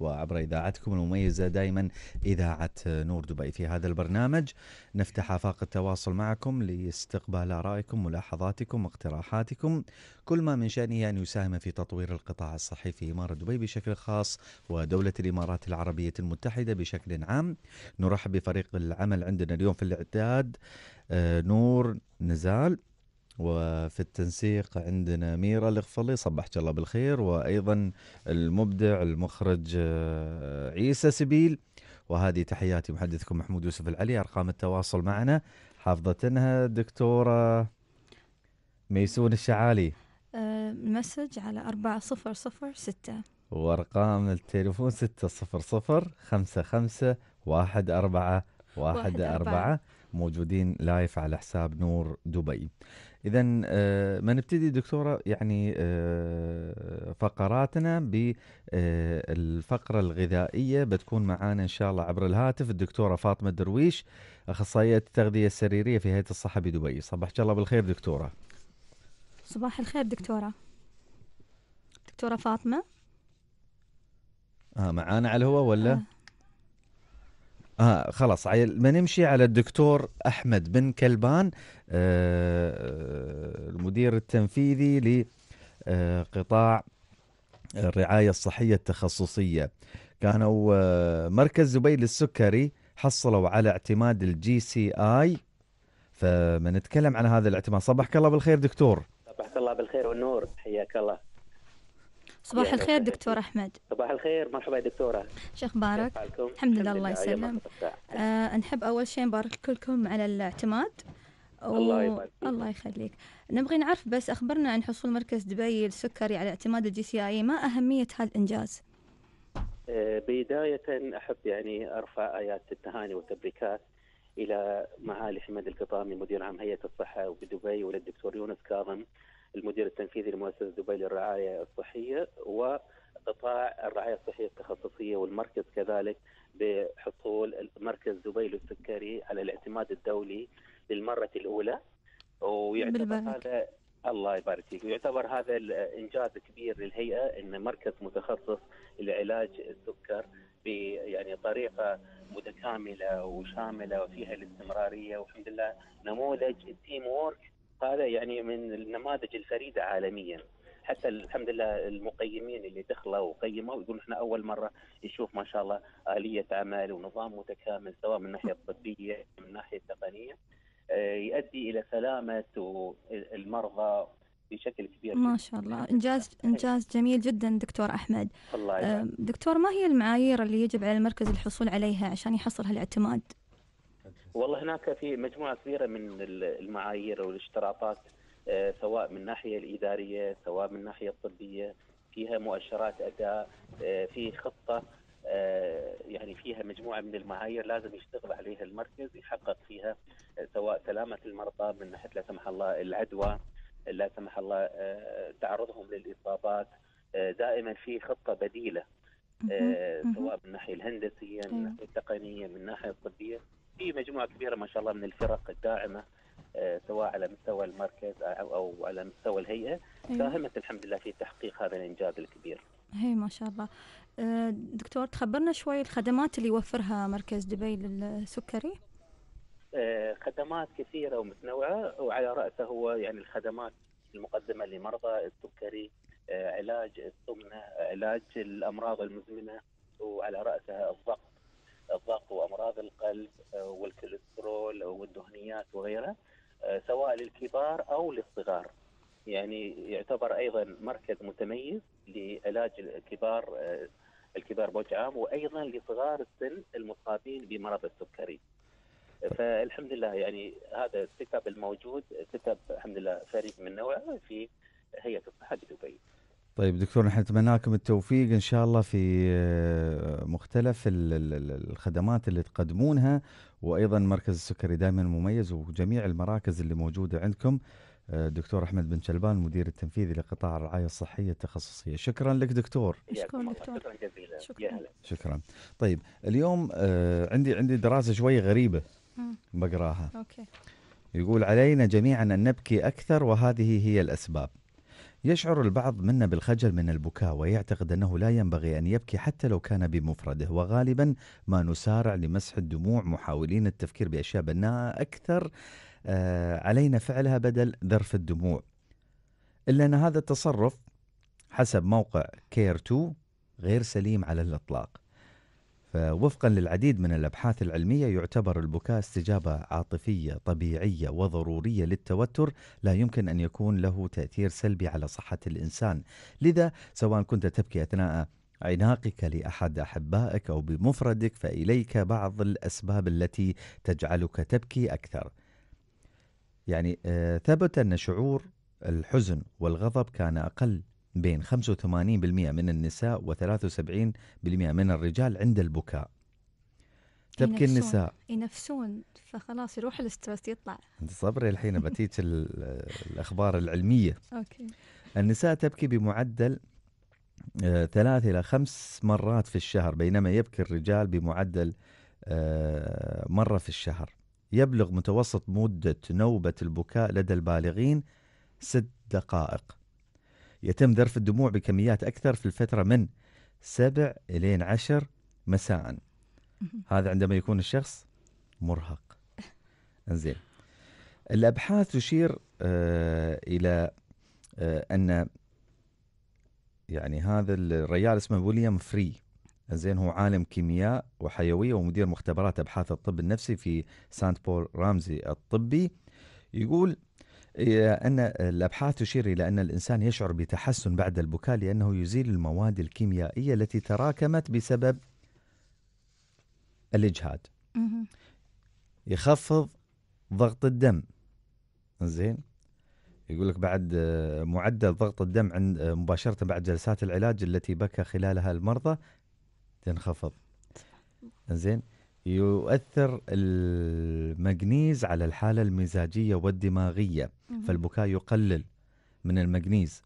وعبر إذاعتكم المميزة دائما إذاعة نور دبي في هذا البرنامج نفتح آفاق التواصل معكم لاستقبال آرائكم ملاحظاتكم واقتراحاتكم كل ما من شأنه أن يساهم في تطوير القطاع الصحي في إمارة دبي بشكل خاص ودولة الإمارات العربية المتحدة بشكل عام نرحب بفريق العمل عندنا اليوم في الإعداد آه، نور نزال وفي التنسيق عندنا ميرا الغفلي صبحك الله بالخير وايضا المبدع المخرج آه، عيسى سبيل وهذه تحياتي محدثكم محمود يوسف العلي ارقام التواصل معنا حافظتنها دكتوره ميسون الشعالي آه، المسج على 4006 وأرقام التليفون 600 واحد أربعة موجودين لايف على حساب نور دبي اذا آه، ما نبتدي دكتوره يعني آه، فقراتنا بالفقره آه، الغذائيه بتكون معانا ان شاء الله عبر الهاتف الدكتوره فاطمه درويش اخصائيه التغذيه السريريه في هيئه الصحه بدبي صباحك الله بالخير دكتوره صباح الخير دكتوره دكتوره فاطمه اه معانا على الهواء ولا آه. آه خلاص ما نمشي على الدكتور احمد بن كلبان آه المدير التنفيذي لقطاع آه، الرعايه الصحيه التخصصيه كانوا آه مركز دبي للسكري حصلوا على اعتماد الجي سي اي فمنتكلم عن هذا الاعتماد صباحك الله بالخير دكتور صباحك الله بالخير والنور حياك الله صباح الخير دكتور احمد صباح الخير مرحبا يا دكتوره شو اخبارك الحمد لله الله يسلم آه نحب اول شيء نبارك لكم على الاعتماد و... الله يبارك الله يخليك نبغي نعرف بس اخبرنا عن حصول مركز دبي السكري على اعتماد الجي سي اي ما اهميه هذا الانجاز آه، بدايه احب يعني ارفع ايات التهاني والتبريكات الى معالي حمد القطامي مدير عام هيئه الصحه بدبي وللدكتور يونس كاظم المدير التنفيذي لمؤسسه دبي للرعايه الصحيه وقطاع الرعايه الصحيه التخصصيه والمركز كذلك بحصول مركز دبي للسكري على الاعتماد الدولي للمره الاولى ويعتبر هذا الله يبارك فيك ويعتبر هذا انجاز كبير للهيئه ان مركز متخصص لعلاج السكر يعني طريقه متكامله وشامله وفيها الاستمراريه والحمد لله نموذج التيم وورك هذا يعني من النماذج الفريده عالميا حتى الحمد لله المقيمين اللي دخلوا وقيموا يقولون احنا اول مره نشوف ما شاء الله اليه عمل ونظام متكامل سواء من الناحيه الطبيه من الناحيه التقنيه آه، يؤدي الى سلامه المرضى بشكل كبير ما شاء الله انجاز انجاز جميل جدا دكتور احمد الله آه، دكتور ما هي المعايير اللي يجب على المركز الحصول عليها عشان يحصل هالاعتماد والله هناك في مجموعه كبيره من المعايير والاشتراطات آه، سواء من الناحيه الاداريه سواء من الناحيه الطبيه فيها مؤشرات اداء آه، في خطه آه، يعني فيها مجموعه من المعايير لازم يشتغل عليها المركز يحقق فيها سواء سلامه المرضى من ناحيه لا سمح الله العدوى لا سمح الله تعرضهم للاصابات دائما في خطه بديله سواء من الناحيه الهندسيه من أيوة. الناحيه التقنيه من الناحيه الطبيه في مجموعه كبيره ما شاء الله من الفرق الداعمه آه، سواء على مستوى المركز او على مستوى الهيئه أيوه. ساهمت الحمد لله في تحقيق هذا الانجاز الكبير. هي ما شاء الله. آه، دكتور تخبرنا شوي الخدمات اللي يوفرها مركز دبي للسكري؟ آه، خدمات كثيره ومتنوعه وعلى راسها هو يعني الخدمات المقدمه لمرضى السكري علاج السمنه علاج الامراض المزمنه وعلى راسها الضغط الضغط وامراض القلب آه، والكوليسترول والدهنيات وغيرها آه، سواء للكبار او للصغار. يعني يعتبر ايضا مركز متميز لعلاج الكبار آه، الكبار بوجه عام وايضا لصغار السن المصابين بمرض السكري. فالحمد لله يعني هذا السكب الموجود سكب الحمد لله فريد من نوعه في هيئه الصحه بدبي. طيب دكتور نحن نتمنى لكم التوفيق ان شاء الله في آه، مختلف الخدمات اللي تقدمونها وايضا مركز السكري دائما مميز وجميع المراكز اللي موجوده عندكم آه، دكتور احمد بن شلبان المدير التنفيذي لقطاع الرعايه الصحيه التخصصيه شكرا لك دكتور شكرا دكتور شكرا جزيلا شكرا. شكرا طيب اليوم آه، عندي عندي دراسه شوي غريبه بقراها اوكي يقول علينا جميعا ان نبكي اكثر وهذه هي الاسباب يشعر البعض منا بالخجل من البكاء ويعتقد انه لا ينبغي ان يبكي حتى لو كان بمفرده وغالبا ما نسارع لمسح الدموع محاولين التفكير باشياء بناءه اكثر آه، علينا فعلها بدل ذرف الدموع الا ان هذا التصرف حسب موقع كير 2 غير سليم على الاطلاق فوفقا للعديد من الابحاث العلميه يعتبر البكاء استجابه عاطفيه طبيعيه وضروريه للتوتر لا يمكن ان يكون له تاثير سلبي على صحه الانسان، لذا سواء كنت تبكي اثناء عناقك لاحد احبائك او بمفردك فاليك بعض الاسباب التي تجعلك تبكي اكثر. يعني آه، ثبت ان شعور الحزن والغضب كان اقل بين 85% من النساء و73% من الرجال عند البكاء تبكي النساء ينفسون فخلاص يروح الاسترس يطلع انت صبري الحين بتيت الاخبار العلميه اوكي النساء تبكي بمعدل آه ثلاث الى خمس مرات في الشهر بينما يبكي الرجال بمعدل آه مره في الشهر يبلغ متوسط مده نوبه البكاء لدى البالغين ست دقائق يتم ذرف الدموع بكميات أكثر في الفترة من 7 إلى 10 مساء هذا عندما يكون الشخص مرهق انزين الأبحاث تشير آه إلى آه أن يعني هذا الرجال اسمه ويليام فري زين هو عالم كيمياء وحيويه ومدير مختبرات ابحاث الطب النفسي في سانت بول رامزي الطبي يقول إيه، أن الأبحاث تشير إلى أن الإنسان يشعر بتحسن بعد البكاء لأنه يزيل المواد الكيميائية التي تراكمت بسبب الإجهاد يخفض ضغط الدم زين يقول لك بعد معدل ضغط الدم عند مباشرة بعد جلسات العلاج التي بكى خلالها المرضى تنخفض زين يؤثر المغنيز على الحالة المزاجية والدماغية فالبكاء يقلل من المغنيز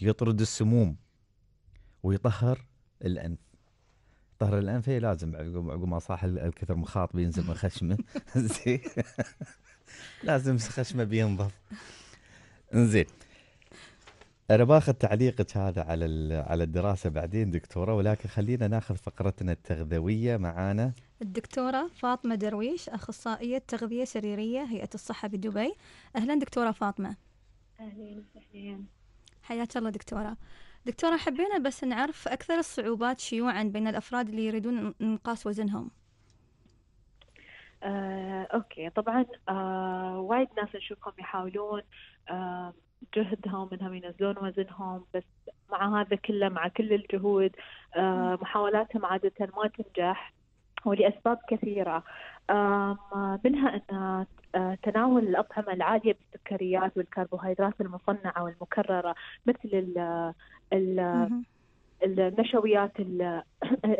يطرد السموم ويطهر الأنف طهر الأنف هي إيه لازم عقب ما صاح الكثر مخاط بينزل من خشمه زين لازم خشمه بينظف انزين انا باخذ تعليقك هذا على على الدراسه بعدين دكتوره ولكن خلينا ناخذ فقرتنا التغذويه معانا الدكتورة فاطمة درويش أخصائية تغذية سريرية هيئة الصحة بدبي أهلا دكتورة فاطمة أهلين اهلين حياك الله دكتورة دكتورة حبينا بس نعرف أكثر الصعوبات شيوعا بين الأفراد اللي يريدون إنقاص وزنهم آه، اوكي طبعا آه، وايد ناس نشوفهم يحاولون آه، جهدهم انهم ينزلون وزنهم بس مع هذا كله مع كل الجهود آه، محاولاتهم عاده ما تنجح ولاسباب كثيره منها ان آه، تناول الاطعمه العاليه بالسكريات والكربوهيدرات المصنعه والمكرره مثل ال ال النشويات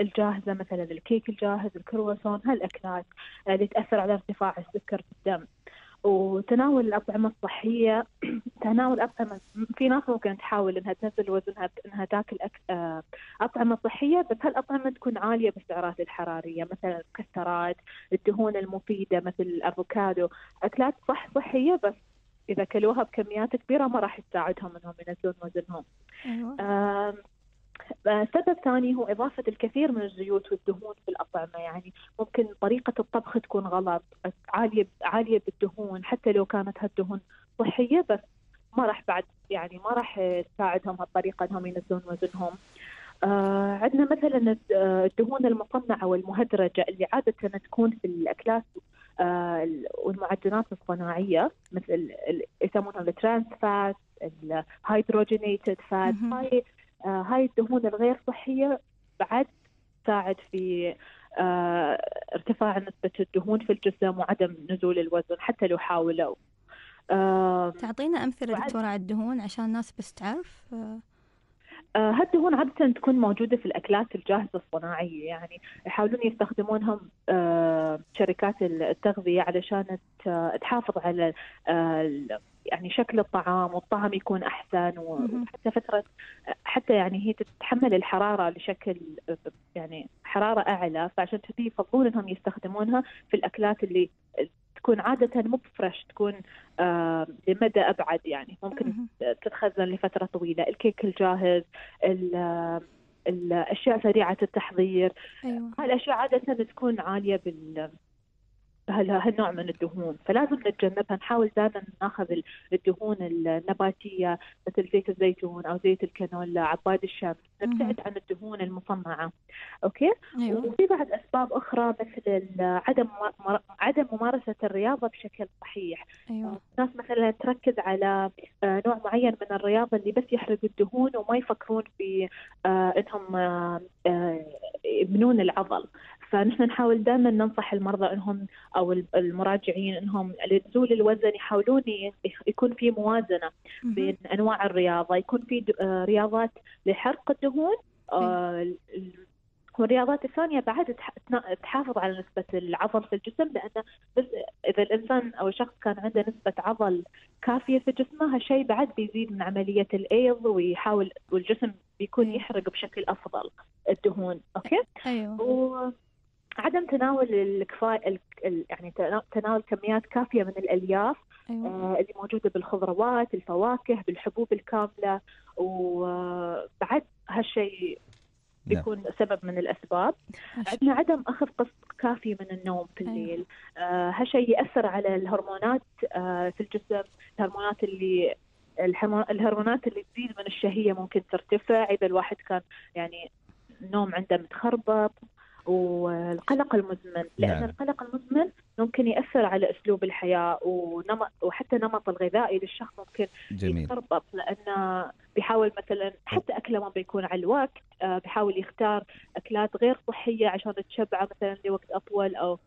الجاهزه مثلا الكيك الجاهز الكرواسون هالاكلات آه، اللي تاثر على ارتفاع السكر في الدم وتناول الأطعمة الصحية تناول أطعمة في ناس ممكن تحاول إنها تنزل وزنها إنها تاكل آه، أطعمة صحية بس هالأطعمة تكون عالية بالسعرات الحرارية مثلا المكسرات الدهون المفيدة مثل الأفوكادو أكلات صح صحية بس إذا كلوها بكميات كبيرة ما راح تساعدهم إنهم ينزلون وزنهم. أيوة. السبب آه، الثاني هو إضافة الكثير من الزيوت والدهون في الأطعمة يعني ممكن طريقة الطبخ تكون غلط عالية عالية بالدهون حتى لو كانت هالدهون صحية بس ما راح بعد يعني ما راح تساعدهم هالطريقة أنهم ينزلون وزنهم آه عندنا مثلا آه، الدهون المصنعة والمهدرجة اللي عادة تكون في الأكلات آه والمعجنات الصناعية مثل يسمونها الترانس فات الهيدروجينيتد فات هاي آه، هاي الدهون الغير صحيه بعد تساعد في آه، ارتفاع نسبه الدهون في الجسم وعدم نزول الوزن حتى لو حاولوا آه، تعطينا امثله دكتوره على الدهون عشان الناس بس تعرف هالدهون آه، عادة تكون موجودة في الأكلات الجاهزة الصناعية يعني يحاولون يستخدمونها آه، شركات التغذية علشان تحافظ على آه، يعني شكل الطعام والطعم يكون أحسن وحتى فترة حتى يعني هي تتحمل الحرارة لشكل يعني حرارة أعلى فعشان كذي يفضلون أنهم يستخدمونها في الأكلات اللي تكون عادة مو بفرش تكون آه، لمدى أبعد يعني ممكن تتخزن لفترة طويلة الكيك الجاهز الأشياء سريعة التحضير أيوة. هالأشياء عادة تكون عالية بال هالنوع من الدهون فلازم نتجنبها نحاول دائما ناخذ الدهون النباتيه مثل زيت الزيتون او زيت الكانولا عباد الشمس نبتعد عن الدهون المصنعه اوكي أيوة. وفي بعد اسباب اخرى مثل عدم عدم ممارسه الرياضه بشكل صحيح أيوة. الناس مثلا تركز على آه، نوع معين من الرياضه اللي بس يحرق الدهون وما يفكرون في آه، انهم آه، يبنون العضل فنحن نحاول دائما ننصح المرضى انهم او المراجعين انهم للزول الوزن يحاولون يكون في موازنه بين انواع الرياضه يكون في آه، رياضات لحرق الدهون آه، والرياضات الثانيه بعد تحافظ على نسبه العضل في الجسم لان اذا الانسان او الشخص كان عنده نسبه عضل كافيه في جسمه هالشيء بعد بيزيد من عمليه الايض ويحاول والجسم بيكون يحرق بشكل افضل الدهون اوكي أيوة. و... عدم تناول الكفايه يعني تناول كميات كافيه من الالياف أيوة. آه اللي موجوده بالخضروات، الفواكه، بالحبوب الكامله وبعد هالشيء نعم. بيكون نعم. سبب من الاسباب عندنا عدم اخذ قسط كافي من النوم في أيوة. الليل آه ياثر على الهرمونات آه في الجسم الهرمونات اللي الهرمونات اللي تزيد من الشهيه ممكن ترتفع اذا الواحد كان يعني النوم عنده متخربط والقلق المزمن لأن نعم. القلق المزمن ممكن يأثر على أسلوب الحياة ونمط وحتى نمط الغذائي للشخص ممكن جميل. يتخربط لأنه بيحاول مثلا حتى أكله ما بيكون على الوقت آه، بيحاول يختار أكلات غير صحية عشان تشبعه مثلا لوقت أطول أو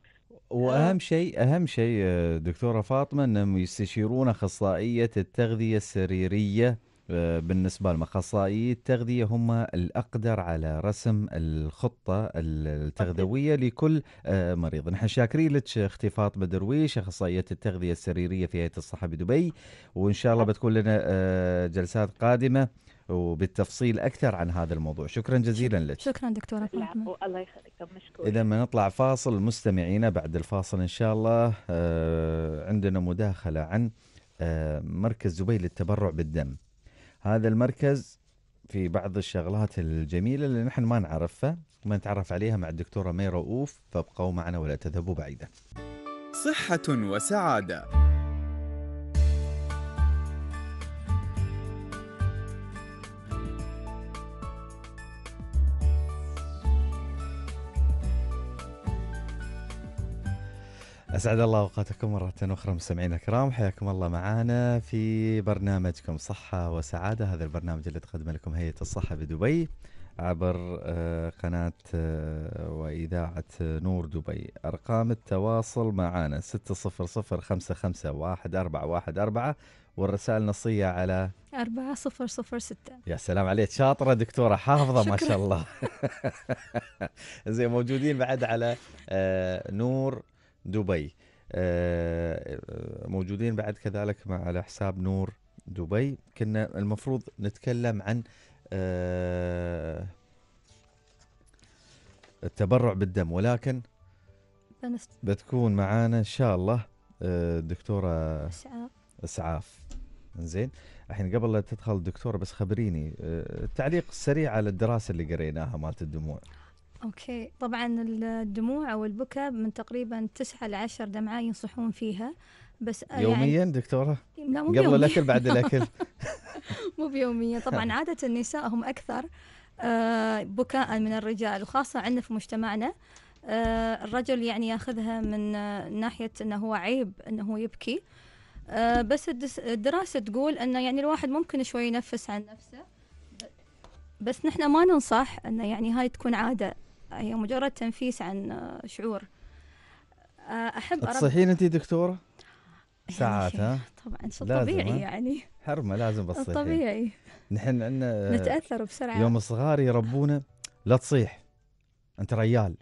واهم شيء اهم شيء آه، دكتوره فاطمه انهم يستشيرون اخصائيه التغذيه السريريه آه، بالنسبة للأخصائي التغذية هم الأقدر على رسم الخطة التغذوية لكل آه، مريض نحن شاكرين لك اختي فاطمة درويش أخصائية التغذية السريرية في هيئة الصحة بدبي وإن شاء الله نعم. بتكون لنا آه، جلسات قادمة وبالتفصيل اكثر عن هذا الموضوع شكرا جزيلا لك شكرا دكتوره فاطمه الله مشكور اذا ما نطلع فاصل مستمعينا بعد الفاصل ان شاء الله عندنا مداخله عن مركز دبي للتبرع بالدم هذا المركز في بعض الشغلات الجميله اللي نحن ما نعرفها وما نتعرف عليها مع الدكتوره مي رؤوف فابقوا معنا ولا تذهبوا بعيدا صحه وسعاده اسعد الله اوقاتكم مره اخرى مستمعينا الكرام حياكم الله معانا في برنامجكم صحه وسعاده هذا البرنامج اللي تقدمه لكم هيئه الصحه بدبي عبر آه، قناة آه، وإذاعة آه، نور دبي أرقام التواصل معنا 600551414 والرسائل النصية على 4006 يا سلام عليك شاطرة دكتورة حافظة ما شاء الله زي موجودين بعد على نور دبي آه، موجودين بعد كذلك مع على حساب نور دبي كنا المفروض نتكلم عن آه، التبرع بالدم ولكن بتكون معانا ان شاء الله الدكتوره آه، اسعاف اسعاف زين الحين قبل لا تدخل الدكتوره بس خبريني تعليق سريع على الدراسه اللي قريناها مالت الدموع أوكي طبعا الدموع أو البكاء من تقريبا تسعة 10 دمعة ينصحون فيها بس آه، يعني يوميا يعني دكتورة؟ لا مو قبل الأكل بعد الأكل مو بيوميا طبعا نعم. عادة النساء هم أكثر آه، بكاء من الرجال وخاصة عندنا في مجتمعنا آه، الرجل يعني ياخذها من ناحية أنه هو عيب أنه هو يبكي بس الدراسة تقول أنه يعني الواحد ممكن شوي ينفس عن نفسه بس نحن ما ننصح أنه يعني هاي تكون عادة هي مجرد تنفيس عن آه، شعور آه، احب تصحين انت دكتوره؟ ساعات ها؟ طبعا شيء طبيعي يعني حرمه لازم بس طبيعي نحن عندنا آه، نتاثر بسرعه يوم الصغار يربونا لا تصيح انت ريال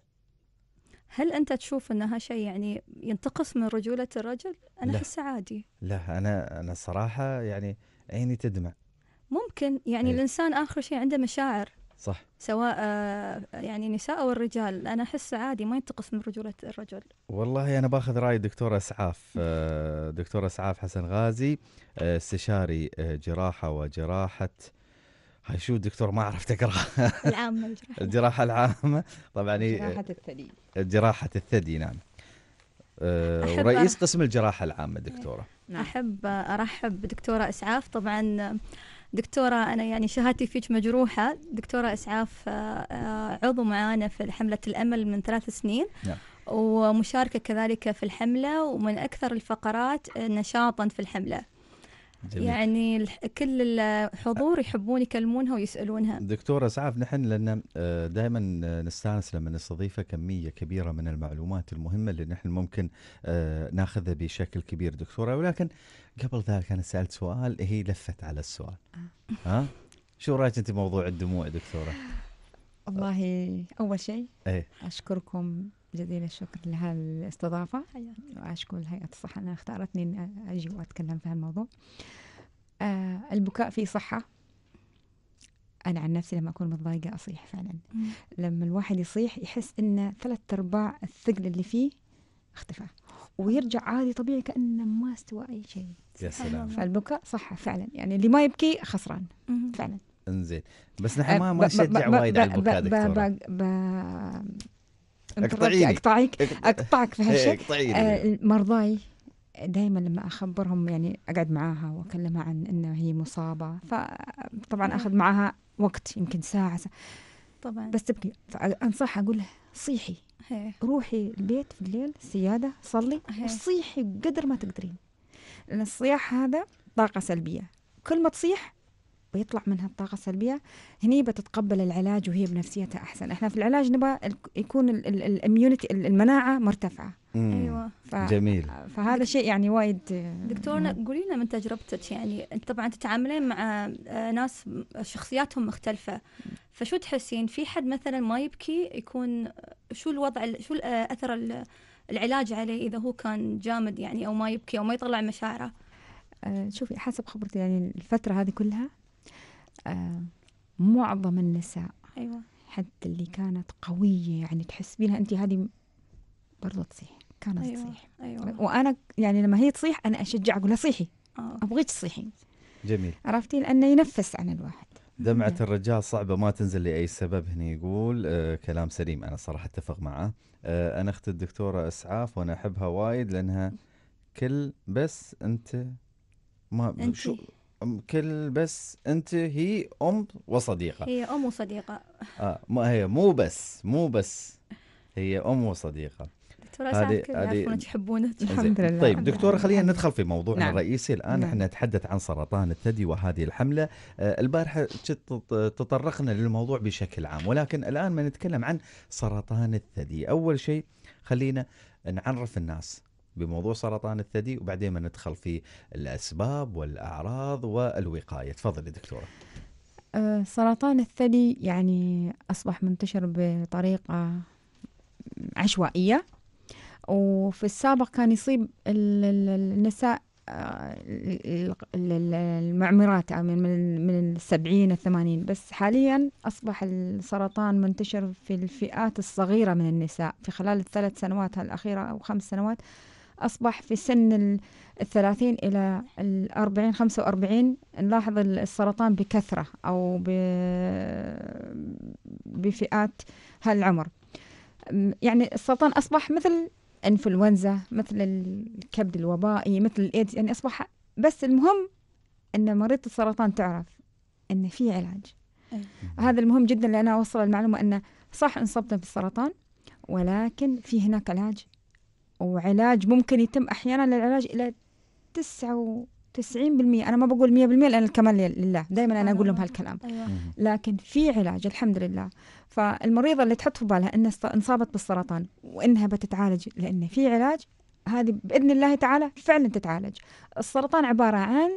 هل انت تشوف انها شيء يعني ينتقص من رجوله الرجل؟ انا احسه عادي لا انا انا الصراحه يعني عيني تدمع ممكن يعني إيه؟ الانسان اخر شيء عنده مشاعر صح سواء آه، يعني نساء او الرجال انا احس عادي ما ينتقص من رجوله الرجل والله انا باخذ راي دكتور اسعاف آه، دكتور اسعاف حسن غازي آه، استشاري جراحه وجراحه هاي شو دكتور ما عرفت اقراها العامه الجراحه, العامه طبعا جراحه الثدي جراحه الثدي نعم ورئيس قسم الجراحه العامه دكتوره احب ارحب بدكتوره اسعاف طبعا دكتورة أنا يعني شهادتي فيك مجروحة دكتورة إسعاف آه، آه، عضو معانا في حملة الأمل من ثلاث سنين نعم. ومشاركة كذلك في الحملة ومن أكثر الفقرات نشاطا في الحملة جميل. يعني كل الحضور يحبون يكلمونها ويسالونها دكتوره اسعاف نحن لان آه، دائما آه، نستانس لما نستضيف كميه كبيره من المعلومات المهمه اللي نحن ممكن آه، ناخذها بشكل كبير دكتوره ولكن قبل ذلك انا سالت سؤال هي لفت على السؤال ها شو رايك انت بموضوع الدموع دكتوره والله اول شيء إيه. اشكركم جزيل الشكر الاستضافة وأشكر هيئة الصحة أنها اختارتني أن أجي وأتكلم في هالموضوع آه البكاء فيه صحة أنا عن نفسي لما أكون متضايقة أصيح فعلا مم. لما الواحد يصيح يحس إن ثلاث أرباع الثقل اللي فيه اختفى ويرجع عادي طبيعي كأنه ما استوى أي شيء يا سلام فالبكاء صحة فعلا يعني اللي ما يبكي خسران مم. فعلا انزين بس نحن آه، ما ما نشجع وايد على البكاء دكتورة اقطعيني اقطعك اقطعك في هالشيء إيه، آه، مرضاي دائما لما اخبرهم يعني اقعد معاها واكلمها عن انه هي مصابه فطبعا اخذ معاها وقت يمكن ساعه, ساعة. طبعا بس تبكي انصحها اقول لها صيحي هي. إيه. روحي البيت في الليل سياده صلي وصيحي إيه. قدر ما تقدرين لان الصياح هذا طاقه سلبيه كل ما تصيح بيطلع منها الطاقة السلبية هني بتتقبل العلاج وهي بنفسيتها أحسن إحنا في العلاج نبغى يكون الاميونتي المناعة مرتفعة ايوه ف... جميل فهذا شيء يعني وايد دكتورنا نعم. قولي لنا من تجربتك يعني انت طبعا تتعاملين مع آه، ناس شخصياتهم مختلفه فشو تحسين في حد مثلا ما يبكي يكون شو الوضع شو آه، اثر العلاج عليه اذا هو كان جامد يعني او ما يبكي او ما يطلع مشاعره آه، شوفي حسب خبرتي يعني الفتره هذه كلها آه، معظم النساء أيوة. حتى اللي كانت قوية يعني تحسبينها أنت هذه برضه تصيح كانت أيوة. تصيح أيوة. وأنا يعني لما هي تصيح أنا أشجع أقول لها صيحي آه. أبغيك تصيحي جميل عرفتي لأنه ينفس عن الواحد دمعة نعم. الرجال صعبة ما تنزل لأي سبب هنا يقول آه كلام سليم أنا صراحة أتفق معه آه أنا أخت الدكتورة إسعاف وأنا أحبها وايد لأنها كل بس أنت ما أنت. شو كل بس انت هي ام وصديقه هي ام وصديقه اه ما هي مو بس مو بس هي ام وصديقه دكتوره هذه هذه تحبونه الحمد لله طيب دكتوره خلينا ندخل في موضوعنا نعم. الرئيسي الان نعم. احنا نتحدث عن سرطان الثدي وهذه الحمله آه البارحه تطرقنا للموضوع بشكل عام ولكن الان ما نتكلم عن سرطان الثدي اول شيء خلينا نعرف الناس بموضوع سرطان الثدي وبعدين ما ندخل في الأسباب والأعراض والوقاية تفضل يا دكتورة أه، سرطان الثدي يعني أصبح منتشر بطريقة عشوائية وفي السابق كان يصيب النساء أه، المعمرات آه، من من السبعين الثمانين بس حاليا أصبح السرطان منتشر في الفئات الصغيرة من النساء في خلال الثلاث سنوات الأخيرة أو خمس سنوات أصبح في سن الثلاثين إلى الأربعين خمسة وأربعين نلاحظ السرطان بكثرة أو بفئات هالعمر يعني السرطان أصبح مثل انفلونزا مثل الكبد الوبائي مثل الايدز يعني اصبح بس المهم ان مريض السرطان تعرف ان في علاج هذا المهم جدا لان اوصل المعلومه ان صح انصبت في السرطان ولكن في هناك علاج وعلاج ممكن يتم أحيانا للعلاج إلى 99% انا ما بقول 100% لان الكمال لله دائما انا اقول لهم هالكلام أيوة. لكن في علاج الحمد لله فالمريضه اللي تحط في بالها انها انصابت بالسرطان وانها بتتعالج لان في علاج هذه باذن الله تعالى فعلا تتعالج السرطان عباره عن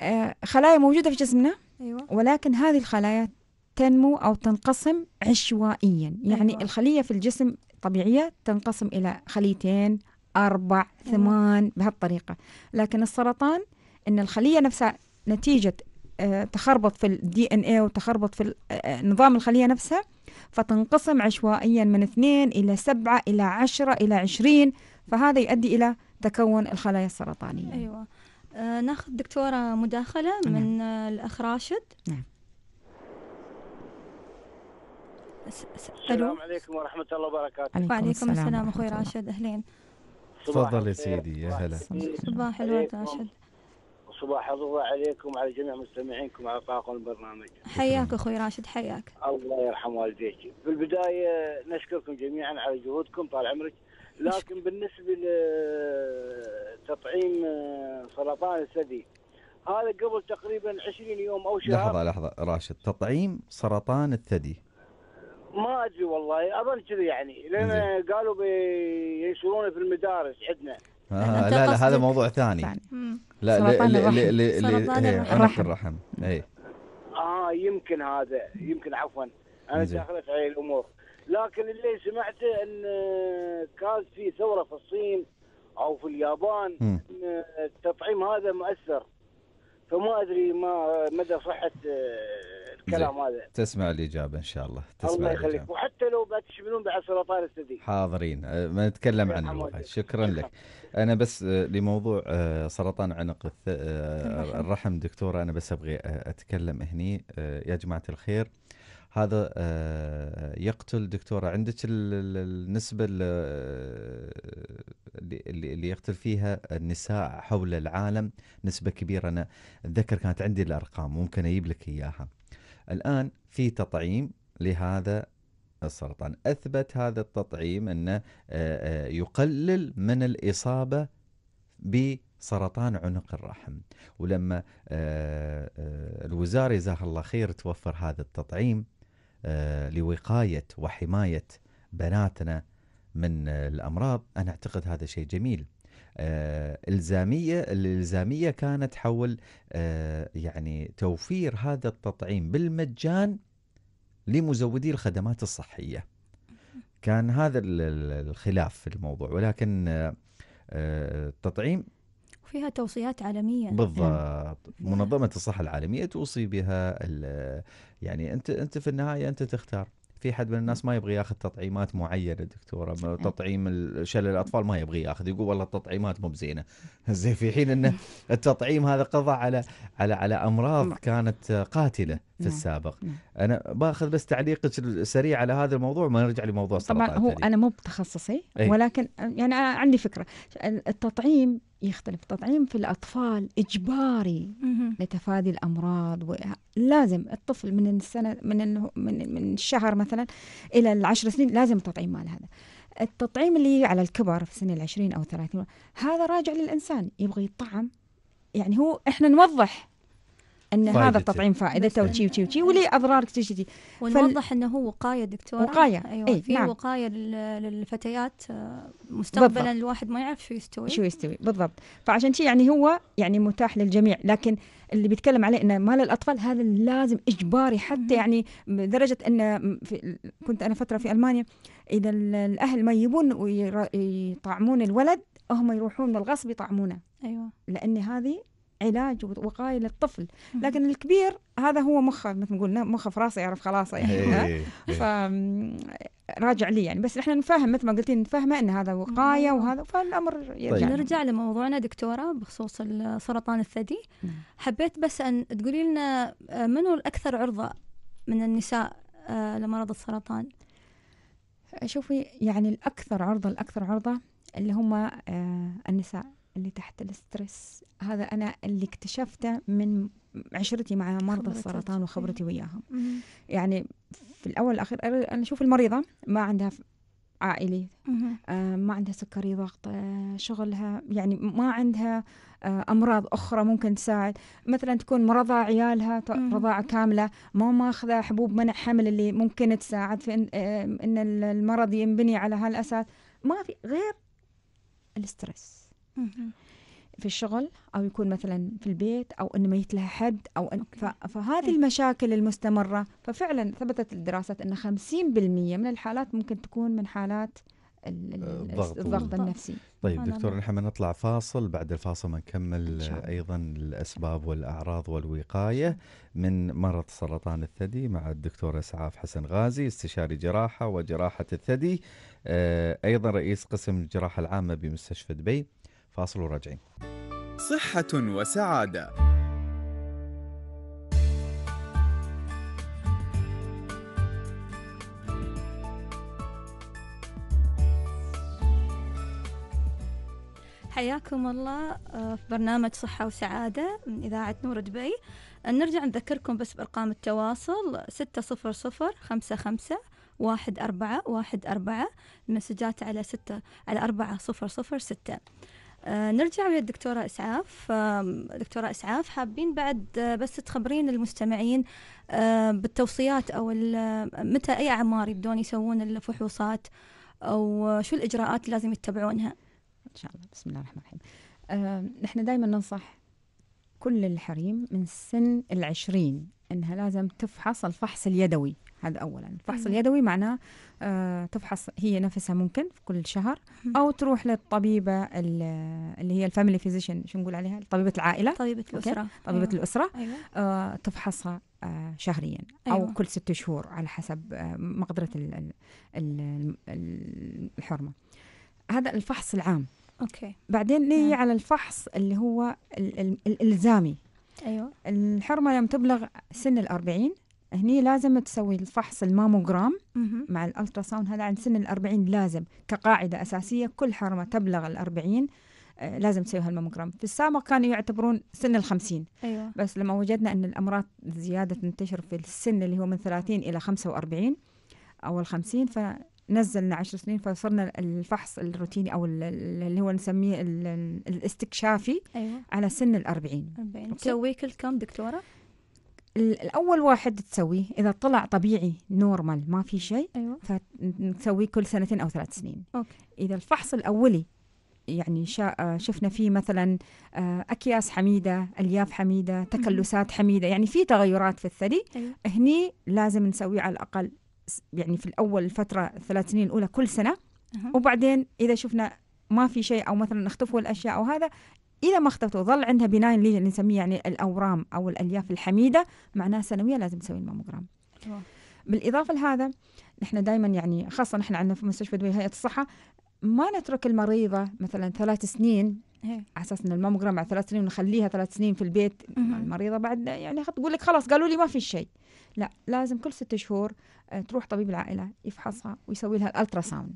آه، خلايا موجوده في جسمنا أيوة. ولكن هذه الخلايا تنمو او تنقسم عشوائيا يعني أيوة. الخليه في الجسم الطبيعية تنقسم إلى خليتين أربع أيوة. ثمان بهالطريقة لكن السرطان إن الخلية نفسها نتيجة آه، تخربط في الدي ان اي وتخربط في آه، آه، نظام الخليه نفسها فتنقسم عشوائيا من اثنين الى سبعه الى عشره الى عشرين فهذا يؤدي الى تكون الخلايا السرطانيه. ايوه آه ناخذ دكتوره مداخله نعم. من نعم. الاخ راشد. نعم. السلام عليكم ورحمة الله وبركاته وعليكم السلام, السلام أخوي راشد أهلين تفضل يا سيدي يا هلا صباح الورد راشد صباح الله عليكم وعلى جميع مستمعينكم على طاقم البرنامج حياك اخوي راشد حياك الله يرحم والديك في البدايه نشكركم جميعا على جهودكم طال عمرك لكن بالنسبه لتطعيم آه، سرطان الثدي هذا قبل تقريبا 20 يوم او شهر لحظه لحظه راشد تطعيم سرطان الثدي ما ادري والله اظن كذي يعني لان قالوا بينشرونه في المدارس عندنا آه لا لا هذا موضوع ثاني يعني. لا إيه، عنق الرحم اي اه يمكن هذا يمكن عفوا انا داخله في الامور لكن اللي سمعته ان آه، كان في ثوره في الصين او في اليابان آه، التطعيم هذا مؤثر فما ادري ما مدى صحه آه، الكلام هذا تسمع الاجابه ان شاء الله تسمع الله يخليك وحتى لو بتشملون بعد سرطان الثدي حاضرين آه، ما نتكلم عن الوقت شكرا لك انا بس آه، لموضوع سرطان عنق الرحم دكتوره انا بس ابغي اتكلم هني يا جماعه الخير هذا آه، يقتل دكتوره عندك النسبه آه، اللي يقتل فيها النساء حول العالم نسبه كبيره انا اتذكر كانت عندي الارقام ممكن اجيب لك اياها. الان في تطعيم لهذا السرطان اثبت هذا التطعيم انه آه، يقلل من الاصابه بسرطان عنق الرحم ولما الوزاره جزاها الله خير توفر هذا التطعيم آه، لوقايه وحمايه بناتنا من الامراض انا اعتقد هذا شيء جميل آه، الزاميه الالزاميه كانت حول آه، يعني توفير هذا التطعيم بالمجان لمزودي الخدمات الصحيه كان هذا الخلاف في الموضوع ولكن التطعيم فيها توصيات عالميه نعم. بالضبط منظمه الصحه العالميه توصي بها يعني انت انت في النهايه انت تختار في حد من الناس ما يبغى ياخذ تطعيمات معينه دكتوره نعم. تطعيم شلل الاطفال ما يبغى ياخذ يقول والله التطعيمات مو بزينه زين في حين انه التطعيم هذا قضى على على على امراض كانت قاتله في نعم. السابق نعم. انا باخذ بس تعليقك السريع على هذا الموضوع ما نرجع لموضوع طبعا هو الثانية. انا مو بتخصصي إيه. ولكن يعني انا عندي فكره التطعيم يختلف التطعيم في الاطفال اجباري مه. لتفادي الامراض و... لازم الطفل من السنه من ال... من من الشهر مثلا الى العشر سنين لازم تطعيم مال هذا التطعيم اللي على الكبر في سن العشرين او ثلاثين هذا راجع للانسان يبغى يطعم يعني هو احنا نوضح ان هذا التطعيم فائدته وشي وشي وشي ولي اضرار تجي ونوضح فال... انه هو وقايه دكتوره وقايه ايوه أي. في نعم. وقايه للفتيات آه، مستقبلا بالضبط. الواحد ما يعرف شو يستوي شو يستوي بالضبط فعشان شي يعني هو يعني متاح للجميع لكن اللي بيتكلم عليه انه مال الاطفال هذا لازم اجباري حتى يعني لدرجه ان كنت انا فتره في المانيا اذا الاهل ما يبون ويطعمون الولد هم يروحون للغصب يطعمونه ايوه لان هذه علاج ووقايه للطفل لكن الكبير هذا هو مخه مثل ما قلنا مخه في راسه يعرف خلاصه يعني إيه، إيه. ف راجع لي يعني بس احنا نفهم مثل ما قلتي نفهمه ان هذا وقايه وهذا فالامر يرجع طيب. نرجع لموضوعنا دكتوره بخصوص سرطان الثدي نعم. حبيت بس ان تقولي لنا آه، من هو الاكثر عرضه من النساء آه، لمرض السرطان شوفي يعني الاكثر عرضه الاكثر عرضه اللي هم آه، النساء اللي تحت الاسترس هذا أنا اللي اكتشفته من عشرتي مع مرضى السرطان وخبرتي وياهم يعني في الأول والأخير أنا أشوف المريضة ما عندها عائلي آه ما عندها سكري ضغط آه شغلها يعني ما عندها آه امراض اخرى ممكن تساعد مثلا تكون مرضى عيالها رضاعه كامله ما ماخذه حبوب منع حمل اللي ممكن تساعد في ان, آه إن المرض ينبني على هالاساس ما في غير الاسترس في الشغل او يكون مثلا في البيت او انه ميت لها حد او أن فهذه إيه. المشاكل المستمره ففعلا ثبتت الدراسات ان 50% من الحالات ممكن تكون من حالات آه، الضغط, الضغط النفسي طيب آه، دكتور نعم. نحن نطلع فاصل بعد الفاصل نكمل ايضا الاسباب والاعراض والوقايه من مرض سرطان الثدي مع الدكتور اسعاف حسن غازي استشاري جراحه وجراحه الثدي آه، ايضا رئيس قسم الجراحه العامه بمستشفى دبي فاصل وراجعين صحة وسعادة حياكم الله آه، في برنامج صحة وسعادة من إذاعة نور دبي آه، نرجع نذكركم بس بأرقام التواصل ستة صفر صفر خمسة خمسة واحد أربعة واحد أربعة المسجات على ستة على أربعة صفر صفر ستة آه، نرجع ويا الدكتورة إسعاف دكتورة إسعاف حابين بعد آه، بس تخبرين المستمعين آه، بالتوصيات أو متى أي أعمار يبدون يسوون الفحوصات أو شو الإجراءات اللي لازم يتبعونها إن شاء الله بسم الله الرحمن الرحيم أه نحن دائما ننصح كل الحريم من سن العشرين إنها لازم تفحص الفحص اليدوي هذا أولا الفحص اليدوي معناه آه تفحص هي نفسها ممكن في كل شهر أو تروح للطبيبة اللي هي الفاميلي فيزيشن شو نقول عليها طبيبة العائلة طبيبة الأسرة طبيبة أيوة. الأسرة أيوة. آه تفحصها آه شهريا أو أيوة. كل ست شهور على حسب آه مقدرة الحرمة هذا الفحص العام اوكي بعدين نيجي نعم. على الفحص اللي هو الالزامي ايوه الحرمه يوم تبلغ سن الأربعين هني لازم تسوي الفحص الماموجرام مع الالتراساوند هذا عند سن الأربعين لازم كقاعدة أساسية كل حرمة تبلغ الأربعين آه، لازم تسوي هالماموجرام في السابق كانوا يعتبرون سن الخمسين أيوة. بس لما وجدنا أن الأمراض زيادة تنتشر في السن اللي هو من ثلاثين إلى خمسة وأربعين أو الخمسين فنزلنا عشر سنين فصرنا الفحص الروتيني أو اللي هو نسميه الاستكشافي أيوة. على سن الأربعين تسويه كل كم دكتورة؟ الأول واحد تسويه إذا طلع طبيعي نورمال ما في شيء أيوة. فتسويه كل سنتين أو ثلاث سنين أوكي. إذا الفحص الأولي يعني شا... شفنا فيه مثلا آه، اكياس حميده، الياف حميده، تكلسات حميده، يعني في تغيرات في الثدي أيوه. هني لازم نسويه على الاقل يعني في الاول فتره الثلاث سنين الاولى كل سنه أه. وبعدين اذا شفنا ما في شيء او مثلا اختفوا الاشياء او هذا إذا ما اختفت وظل عندها بناين اللي نسميه يعني الأورام أو الألياف الحميدة معناها سنوية لازم تسوي الماموجرام بالإضافة لهذا نحن دائما يعني خاصة نحن عندنا في مستشفى هيئة الصحة ما نترك المريضة مثلا ثلاث سنين إيه. على اساس انه الماموجرام بعد ثلاث سنين ونخليها ثلاث سنين في البيت المريضه بعد يعني تقول لك خلاص قالوا لي ما في شيء لا لازم كل ست شهور آه، تروح طبيب العائله يفحصها ويسوي لها الالترا ساوند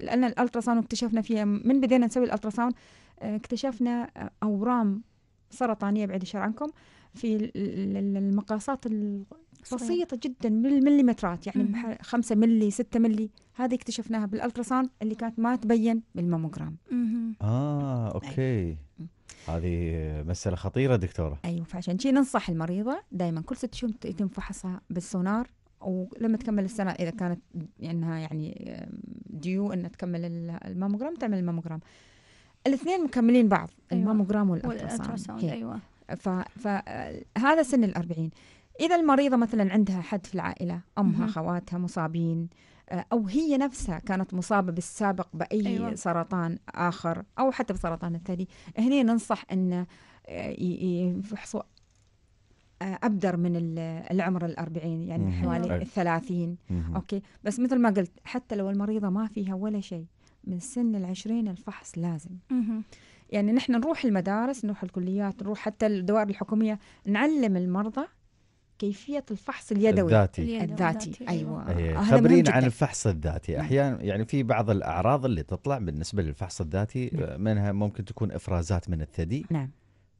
لان الالترا ساوند اكتشفنا فيها من بدينا نسوي الالترا ساوند آه، اكتشفنا آه، اورام سرطانيه بعيد الشر عنكم في المقاصات بسيطه جدا بالمليمترات يعني 5 ملي 6 ملي هذه اكتشفناها بالالتراسون اللي كانت ما تبين بالماموجرام اه أيوة. اوكي هذه مسألة خطيرة دكتورة أيوة فعشان شي ننصح المريضة دائما كل ست شهور يتم فحصها بالسونار ولما تكمل السنة إذا كانت أنها يعني ديو أنها تكمل الماموجرام تعمل الماموجرام الاثنين مكملين بعض أيوة. الماموجرام والالتراساوند أيوة فهذا سن الأربعين إذا المريضة مثلا عندها حد في العائلة أمها خواتها مصابين آه، أو هي نفسها كانت مصابة بالسابق بأي أيوة. سرطان آخر أو حتى بسرطان الثدي هنا ننصح أن آه، يفحصوا آه، أبدر من العمر الأربعين يعني حوالي الثلاثين أوكي بس مثل ما قلت حتى لو المريضة ما فيها ولا شيء من سن العشرين الفحص لازم يعني نحن نروح المدارس نروح الكليات نروح حتى الدوائر الحكومية نعلم المرضى كيفيه الفحص اليدوي الذاتي الذاتي ايوه, أيوة. إيه، خبرين عن الفحص الذاتي نعم. احيانا يعني في بعض الاعراض اللي تطلع بالنسبه للفحص الذاتي نعم. آه، منها ممكن تكون افرازات من الثدي نعم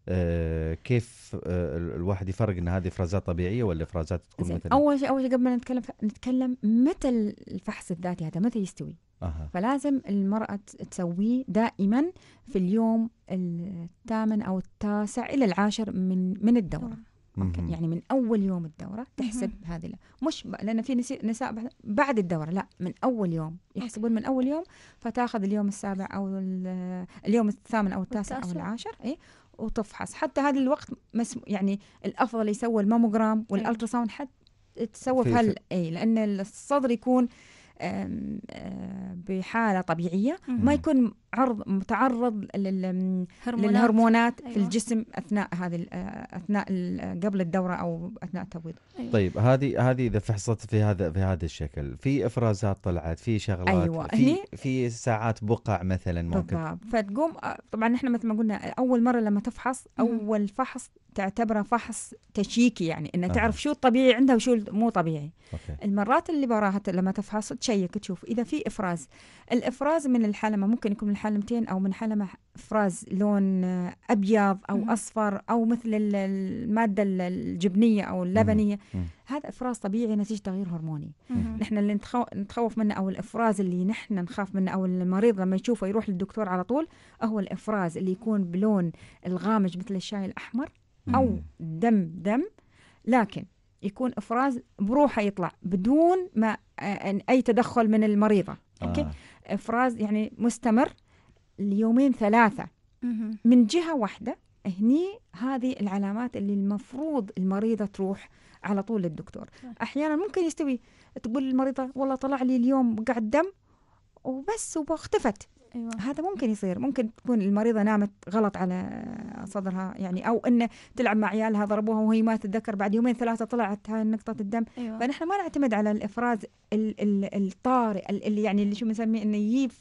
آه كيف آه الواحد يفرق ان هذه افرازات طبيعيه ولا افرازات تكون مثلا اول شيء اول شيء قبل ما نتكلم نتكلم متى الفحص الذاتي هذا متى يستوي؟ أه. فلازم المرأة تسويه دائما في اليوم الثامن أو التاسع إلى العاشر من من الدورة نعم. ممكن يعني من اول يوم الدوره تحسب هذه مش لان في نساء بعد الدوره لا من اول يوم يحسبون من اول يوم فتاخذ اليوم السابع او اليوم الثامن او التاسع, او العاشر اي وتفحص حتى هذا الوقت مس يعني الافضل يسوى الماموجرام إيه. والالتراساوند حتى تسوى في هال اي لان الصدر يكون آه، بحاله طبيعيه ما يكون عرض متعرض للهرمونات في أيوة. الجسم اثناء هذه آه، اثناء آه، قبل الدوره او اثناء التبويض أيوة. طيب هذه هذه اذا فحصت في هذا في هذا الشكل في افرازات طلعت في شغلات أيوة. في في ساعات بقع مثلا ممكن بالضبط. فتقوم طبعا احنا مثل ما قلنا اول مره لما تفحص اول فحص تعتبره فحص تشيكي يعني انه آه. تعرف شو الطبيعي عندها وشو مو طبيعي أوكي. المرات اللي براها لما تفحص تشيك تشوف اذا في افراز الافراز من الحلمه ممكن يكون من حلمتين او من حلمه افراز لون ابيض او م. اصفر او مثل الماده الجبنيه او اللبنيه م. هذا افراز طبيعي نتيجه تغيير هرموني نحن اللي نتخوف منه او الافراز اللي نحن نخاف منه او المريض لما يشوفه يروح للدكتور على طول هو الافراز اللي يكون بلون الغامج مثل الشاي الاحمر أو دم دم لكن يكون إفراز بروحه يطلع بدون ما آه، أي تدخل من المريضة آه. أوكي إفراز يعني مستمر ليومين ثلاثة مم. من جهة واحدة هني هذه العلامات اللي المفروض المريضة تروح على طول للدكتور أحيانا ممكن يستوي تقول المريضة والله طلع لي اليوم قعد دم وبس واختفت أيوة. هذا ممكن يصير ممكن تكون المريضة نامت غلط على صدرها يعني أو أنه تلعب مع عيالها ضربوها وهي ما تتذكر بعد يومين ثلاثة طلعت هاي نقطة الدم أيوة. فنحن ما نعتمد على الإفراز الطارئ اللي يعني اللي شو نسميه أنه يجيب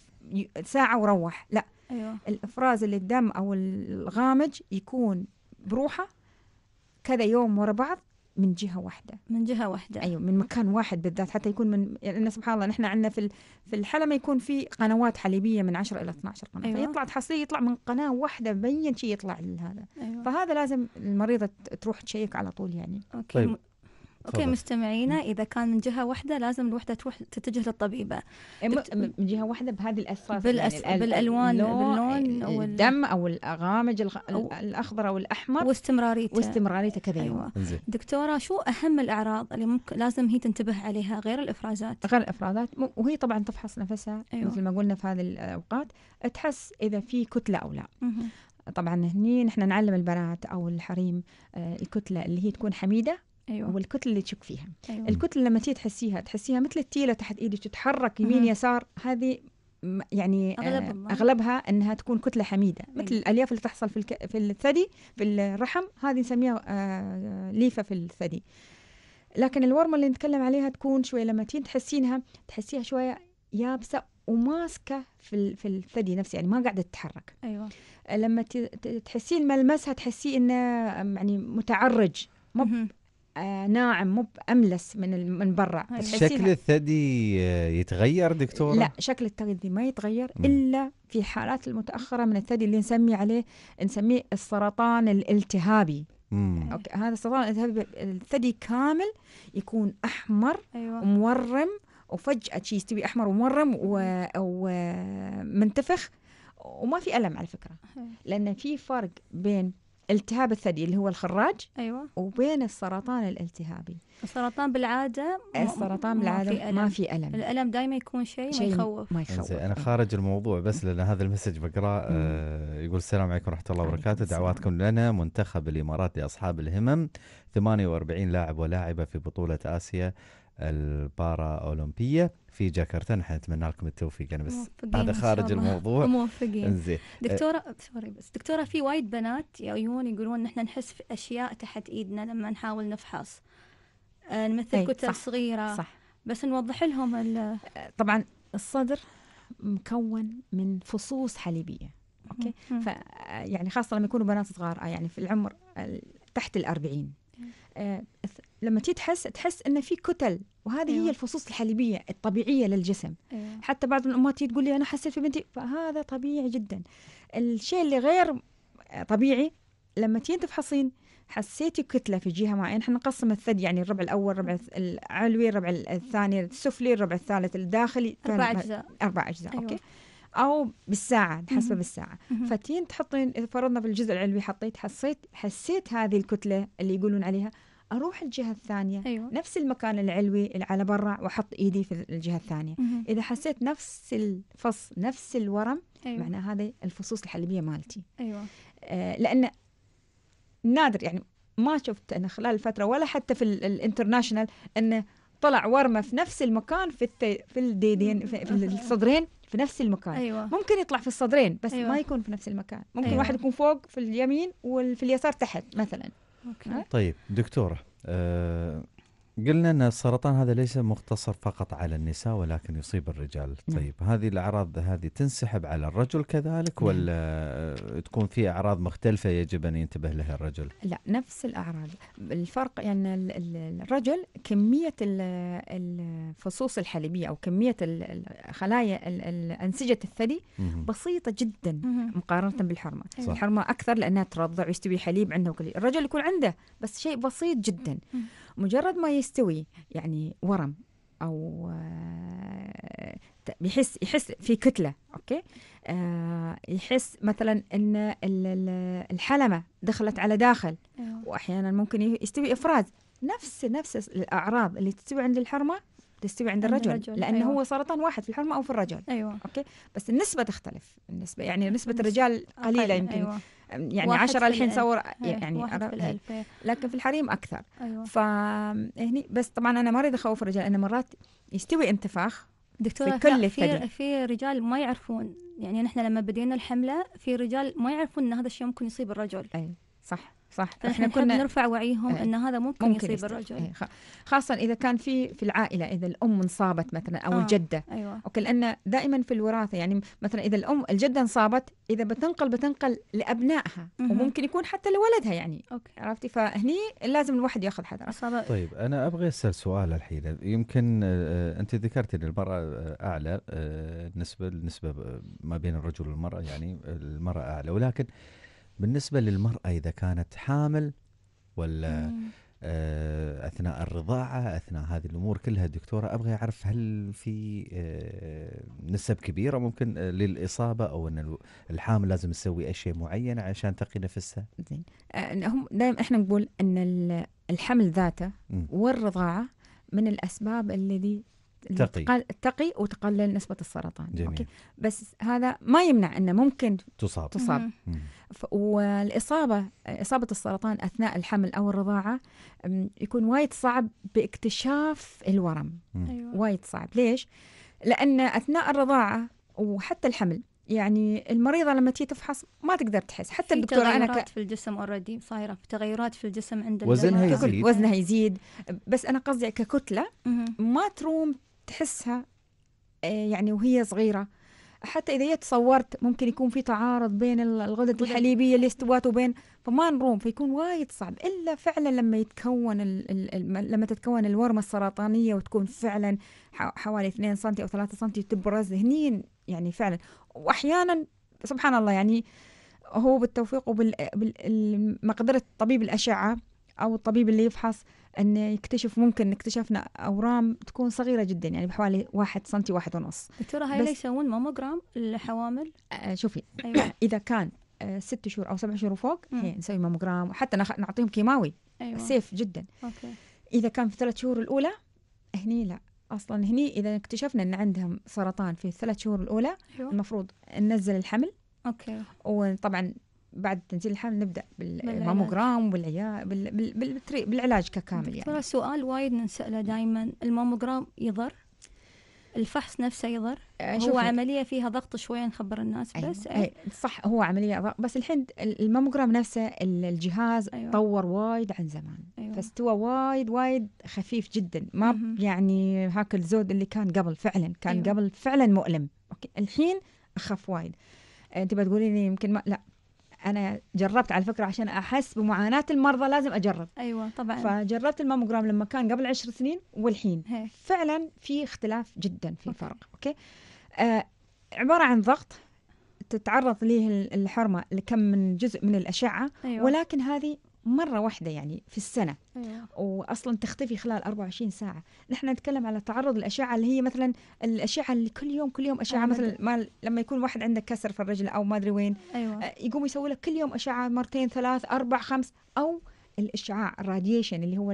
ساعة وروح لا أيوة. الإفراز اللي الدم أو الغامج يكون بروحه كذا يوم ورا بعض من جهه واحده من جهه واحده ايوه من مكان واحد بالذات حتى يكون من لان سبحان الله نحن عندنا في في الحلمه يكون في قنوات حليبيه من 10 الى 12 قناه أيوة. فيطلع تحصيل يطلع من قناه واحده بين شيء يطلع لهذا أيوة. فهذا لازم المريضه تروح تشيك على طول يعني أوكي. طيب اوكي مستمعينا اذا كان من جهه واحده لازم الوحده تروح تتجه للطبيبه إيه، من جهه واحده بهذه الاساس يعني بالأس... يعني بالالوان باللون إيه، وال... الدم او الغامج الاخضر او الاحمر واستمراريته واستمراريته كذا يعني. أيوة. دكتوره شو اهم الاعراض اللي ممكن لازم هي تنتبه عليها غير الافرازات غير الافرازات وهي طبعا تفحص نفسها أيوة. مثل ما قلنا في هذه الاوقات تحس اذا في كتله او لا مه. طبعا هني نحن نعلم البنات او الحريم آه، الكتله اللي هي تكون حميده أيوة. والكتله اللي تشك فيها أيوة. الكتله لما تيجي تحسيها تحسيها مثل التيله تحت ايدك تتحرك يمين يسار هذه يعني أغلبها. آه، اغلبها انها تكون كتله حميده أيوة. مثل الالياف اللي تحصل في الك... في الثدي في الرحم هذه نسميها آه، ليفه في الثدي لكن الورمه اللي نتكلم عليها تكون شويه لما تيجي تحسينها تحسيها شويه يابسه وماسكه في في الثدي نفسه يعني ما قاعده تتحرك ايوه لما تحسين ملمسها تحسيه انه يعني متعرج مو آه، ناعم مو املس من من برا شكل الثدي يتغير دكتوره لا شكل الثدي ما يتغير م. الا في حالات المتاخره من الثدي اللي نسمي عليه نسميه السرطان الالتهابي مم. اوكي هذا السرطان الالتهابي الثدي كامل يكون احمر أيوة. ومورم وفجاه شيء يستوي احمر ومورم ومنتفخ وما في الم على فكره لان في فرق بين التهاب الثدي اللي هو الخراج أيوة. وبين السرطان الالتهابي السرطان بالعادة السرطان بالعادة ما في ألم, ما في ألم. الألم دائما يكون شيء شي ما يخوف ما يخوف أنا خارج الموضوع بس لأن هذا المسج بقراه آه يقول السلام عليكم ورحمة الله وبركاته دعواتكم لنا منتخب الإمارات لأصحاب الهمم 48 لاعب ولاعبة في بطولة آسيا البارا أولمبية في جاكرتا نحن نتمنى لكم التوفيق يعني بس هذا خارج الموضوع موفقين زين دكتوره سوري بس دكتوره في وايد بنات يجون يقولون نحن نحس في اشياء تحت ايدنا لما نحاول نفحص نمثل آه، كتل صغيره صح بس نوضح لهم طبعا الصدر مكون من فصوص حليبيه اوكي ف يعني خاصه لما يكونوا بنات صغار آه، يعني في العمر تحت الأربعين لما تيجي تحس تحس ان في كتل وهذه أيوة. هي الفصوص الحليبيه الطبيعيه للجسم أيوة. حتى بعض الامهات تقول لي انا حسيت في بنتي فهذا طبيعي جدا الشيء اللي غير طبيعي لما تيجي تفحصين حسيتي كتله في جهه معينه احنا نقسم الثدي يعني الربع الاول الربع العلوي الربع الثاني السفلي الربع الثالث الداخلي اربع اجزاء اربع اجزاء أيوة. اوكي او بالساعه نحسبه بالساعه فتين تحطين اذا فرضنا في الجزء العلوي حطيت حسيت حسيت هذه الكتله اللي يقولون عليها اروح الجهه الثانيه أيوة. نفس المكان العلوي اللي على برا واحط ايدي في الجهه الثانيه مه. اذا حسيت نفس الفص نفس الورم أيوة. معناه هذه الفصوص الحلبيه مالتي ايوه آه لان نادر يعني ما شفت انا خلال الفتره ولا حتى في الانترناشنال انه طلع ورمه في نفس المكان في التي في الديدين في, في الصدرين في نفس المكان أيوة. ممكن يطلع في الصدرين بس أيوة. ما يكون في نفس المكان ممكن أيوة. واحد يكون فوق في اليمين وفي اليسار تحت مثلا طيب دكتوره آه، قلنا ان السرطان هذا ليس مقتصر فقط على النساء ولكن يصيب الرجال نعم. طيب هذه الاعراض هذه تنسحب على الرجل كذلك نعم. ولا تكون في اعراض مختلفه يجب ان ينتبه لها الرجل لا نفس الاعراض الفرق يعني الرجل كميه الفصوص الحليبيه او كميه الخلايا انسجه الثدي بسيطه جدا مقارنه بالحرمه صح. الحرمه اكثر لانها ترضع ويستوي حليب عندها وكل الرجل يكون عنده بس شيء بسيط جدا مجرد ما يستوي يعني ورم او بيحس آه، يحس في كتله اوكي آه يحس مثلا ان الحلمه دخلت على داخل أيوه. واحيانا ممكن يستوي افراز نفس نفس الاعراض اللي تستوي عند الحرمه تستوي عند الرجل, الرجل. لانه أيوة. هو سرطان واحد في الحرمه او في الرجل ايوه اوكي بس النسبه تختلف النسبه يعني نسبه الرجال قليله يمكن أيوة. يعني عشرة الحين صور يعني واحد في إيه، يعني إيه. إيه. لكن في الحريم أكثر أيوة. فهني بس طبعا أنا ما أريد أخوف الرجال انه مرات يستوي انتفاخ دكتورة في كل في, في رجال ما يعرفون يعني نحن لما بدينا الحملة في رجال ما يعرفون أن هذا الشيء ممكن يصيب الرجل أي صح صح فاحنا إيه، كنا نرفع وعيهم إيه، ان هذا ممكن, ممكن يصيب الرجل إيه، خاصه اذا كان في في العائله اذا الام انصابت مثلا او آه. الجده أيوة. اوكي لان دائما في الوراثه يعني مثلا اذا الام الجده انصابت اذا بتنقل بتنقل لابنائها وممكن يكون حتى لولدها يعني أوكي. عرفتي فهني لازم الواحد ياخذ حذره طيب انا ابغى اسال سؤال الحين يمكن آه، انت ذكرت ان المراه آه، اعلى آه، نسبه النسبه ما بين الرجل والمراه يعني المراه اعلى ولكن بالنسبة للمرأة إذا كانت حامل ولا آه، اثناء الرضاعه اثناء هذه الامور كلها دكتوره ابغى اعرف هل في آه، نسب كبيره ممكن آه، للاصابه او ان الحامل لازم تسوي اشياء معينه عشان تقي نفسها؟ زين هم دائما احنا نقول ان الحمل ذاته والرضاعه من الاسباب الذي تقي تقي وتقلل نسبة السرطان جميل. أوكي. بس هذا ما يمنع أنه ممكن تصاب تصاب والإصابة إصابة السرطان أثناء الحمل أو الرضاعة يكون وايد صعب باكتشاف الورم أيوة. وايد صعب ليش؟ لأن أثناء الرضاعة وحتى الحمل يعني المريضه لما تيجي تفحص ما تقدر تحس حتى الدكتوره انا تغيرات ك... في الجسم اوريدي صايره تغيرات في الجسم عند وزنها يزيد وزنها يزيد بس انا قصدي ككتله ما تروم تحسها آه، يعني وهي صغيرة حتى إذا تصورت ممكن يكون في تعارض بين الغدد الحليبية اللي استوت وبين فما نروم فيكون وايد صعب إلا فعلا لما يتكون لما تتكون الورمة السرطانية وتكون فعلا حوالي 2 سم أو 3 سم تبرز هني يعني فعلا وأحيانا سبحان الله يعني هو بالتوفيق وبالمقدرة طبيب الأشعة أو الطبيب اللي يفحص أن يكتشف ممكن اكتشفنا أورام تكون صغيرة جدا يعني بحوالي واحد سنتي واحد ونص دكتورة هاي ليش يسوون ماموغرام للحوامل؟ آه شوفي أيوة. إذا كان آه ست شهور أو سبع شهور وفوق نسوي ماموغرام وحتى نعطيهم كيماوي أيوة. سيف جدا أوكي. إذا كان في ثلاث شهور الأولى هني لا اصلا هني اذا اكتشفنا ان عندهم سرطان في الثلاث شهور الاولى أيوة. المفروض ننزل الحمل اوكي وطبعا بعد تنزيل الحمل نبدا بالماموغرام والعيا بالعلاج ككامل يعني سؤال وايد نساله دائما الماموغرام يضر الفحص نفسه يضر آه، هو عملية فيها ضغط شوية نخبر الناس أيوة. بس أيوة. صح هو عملية بس الحين الماموغرام نفسه الجهاز أيوة. طور وايد عن زمان أيوة. فاستوى وايد وايد خفيف جدا ما م -م. يعني هاك الزود اللي كان قبل فعلا كان أيوة. قبل فعلا مؤلم أوكي. الحين أخف وايد أنت بتقولي لي يمكن ما لا انا جربت على فكره عشان احس بمعاناه المرضى لازم اجرب ايوه طبعا فجربت الماموجرام لما كان قبل عشر سنين والحين هي. فعلا في اختلاف جدا في أوكي. فرق اوكي آه عباره عن ضغط تتعرض ليه الحرمه لكم من جزء من الاشعه أيوة. ولكن هذه مرة واحدة يعني في السنة أيوة. وأصلا تختفي خلال 24 ساعة نحن نتكلم على تعرض الأشعة اللي هي مثلا الأشعة اللي كل يوم كل يوم أشعة أيوة. مثلا ما لما يكون واحد عنده كسر في الرجل أو ما أدري وين أيوة. آه، يقوم يسوي لك كل يوم أشعة مرتين ثلاث أربع خمس أو الإشعاع الراديشن اللي هو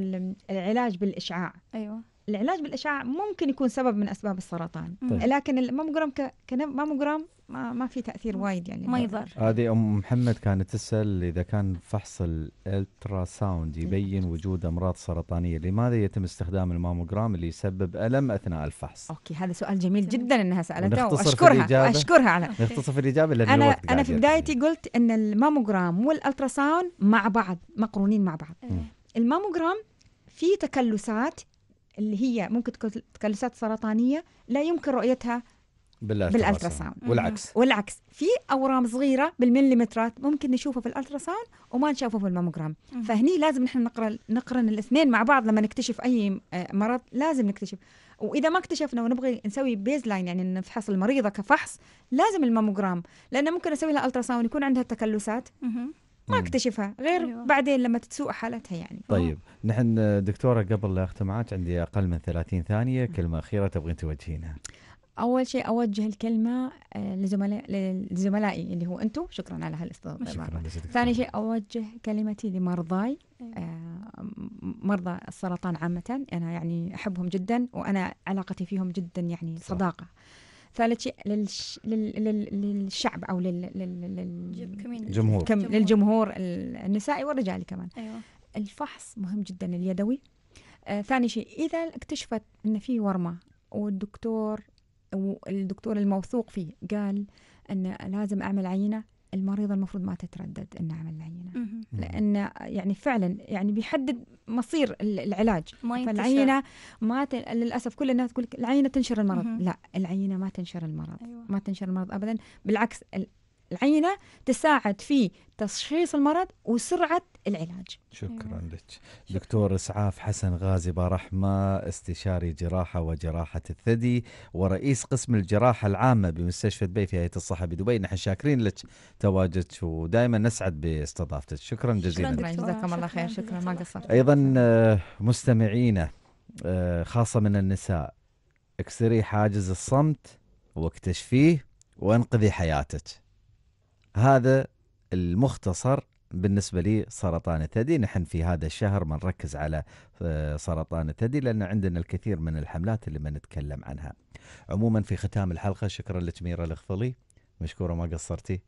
العلاج بالإشعاع أيوة العلاج بالاشعه ممكن يكون سبب من اسباب السرطان طيب. لكن الماموجرام كماموجرام ما, ما في تاثير وايد يعني ما يضر هذه ام محمد كانت تسال اذا كان فحص الالترا ساوند إيه. يبين وجود امراض سرطانيه لماذا يتم استخدام الماموجرام اللي يسبب الم اثناء الفحص اوكي هذا سؤال جميل جدا انها سالته واشكرها اشكرها على نختصر في الاجابه لان انا انا في بدايتي قلت ان الماموجرام والالترا ساوند مع بعض مقرونين مع بعض الماموجرام في تكلسات اللي هي ممكن تكون تكلسات سرطانيه لا يمكن رؤيتها بالالترا ساوند والعكس والعكس في اورام صغيره بالمليمترات ممكن نشوفها في الالترا ساوند وما نشوفها في الماموجرام فهني لازم نحن نقرا نقرن الاثنين مع بعض لما نكتشف اي آه، مرض لازم نكتشف واذا ما اكتشفنا ونبغي نسوي بيز لاين يعني نفحص المريضه كفحص لازم الماموجرام لانه ممكن اسوي لها الترا ساوند يكون عندها تكلسات ما اكتشفها غير أيوة. بعدين لما تسوء حالتها يعني طيب نحن دكتوره قبل لا اختم معك عندي اقل من 30 ثانيه كلمه اخيره تبغين توجهينها اول شيء اوجه الكلمه آه، لزملائي اللي هو انتم شكرا على هالاستضافه ثاني شيء اوجه كلمتي لمرضاي أيوة. آه، مرضى السرطان عامه انا يعني احبهم جدا وانا علاقتي فيهم جدا يعني صداقه صح. ثالث شيء للش... لل... لل... للشعب او لل... لل... للجمهور كم... للجمهور النسائي والرجالي كمان أيوة. الفحص مهم جدا اليدوي آه ثاني شيء اذا اكتشفت ان في ورمه والدكتور والدكتور الموثوق فيه قال ان لازم اعمل عينه المريضة المفروض ما تتردد أن أعمل العينة لأن يعني فعلا يعني بيحدد مصير العلاج ما فالعينة ما ت... للأسف كل الناس تقول العينة تنشر المرض لا العينة ما تنشر المرض أيوة. ما تنشر المرض أبدا بالعكس العينة تساعد في تشخيص المرض وسرعة العلاج شكرا إيه. لك دكتور اسعاف حسن غازي برحمه استشاري جراحه وجراحه الثدي ورئيس قسم الجراحه العامه بمستشفى دبي في هيئه الصحه بدبي نحن شاكرين لك تواجدك ودائما نسعد باستضافتك شكرا جزيلا جزاكم الله خير شكرا ما قصرت ايضا آه، مستمعينا آه، خاصه من النساء اكسري حاجز الصمت واكتشفيه وانقذي حياتك هذا المختصر بالنسبه لي سرطان الثدي نحن في هذا الشهر بنركز على آه، سرطان الثدي لان عندنا الكثير من الحملات اللي ما نتكلم عنها عموما في ختام الحلقه شكرا لك ميرا الخفلي مشكوره ما قصرتي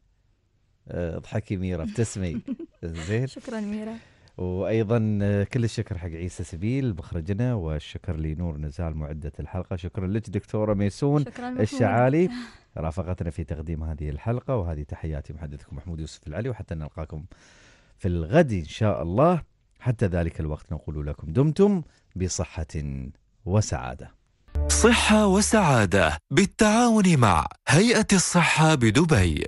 اضحكي آه، ميرا ابتسمي زين شكرا ميرا وايضا آه، كل الشكر حق عيسى سبيل مخرجنا والشكر لنور نزال معده الحلقه شكرا لك دكتوره ميسون شكرا الشعالي رافقتنا في تقديم هذه الحلقة وهذه تحياتي محدثكم محمود يوسف العلي وحتى نلقاكم في الغد إن شاء الله حتى ذلك الوقت نقول لكم دمتم بصحة وسعادة صحة وسعادة بالتعاون مع هيئة الصحة بدبي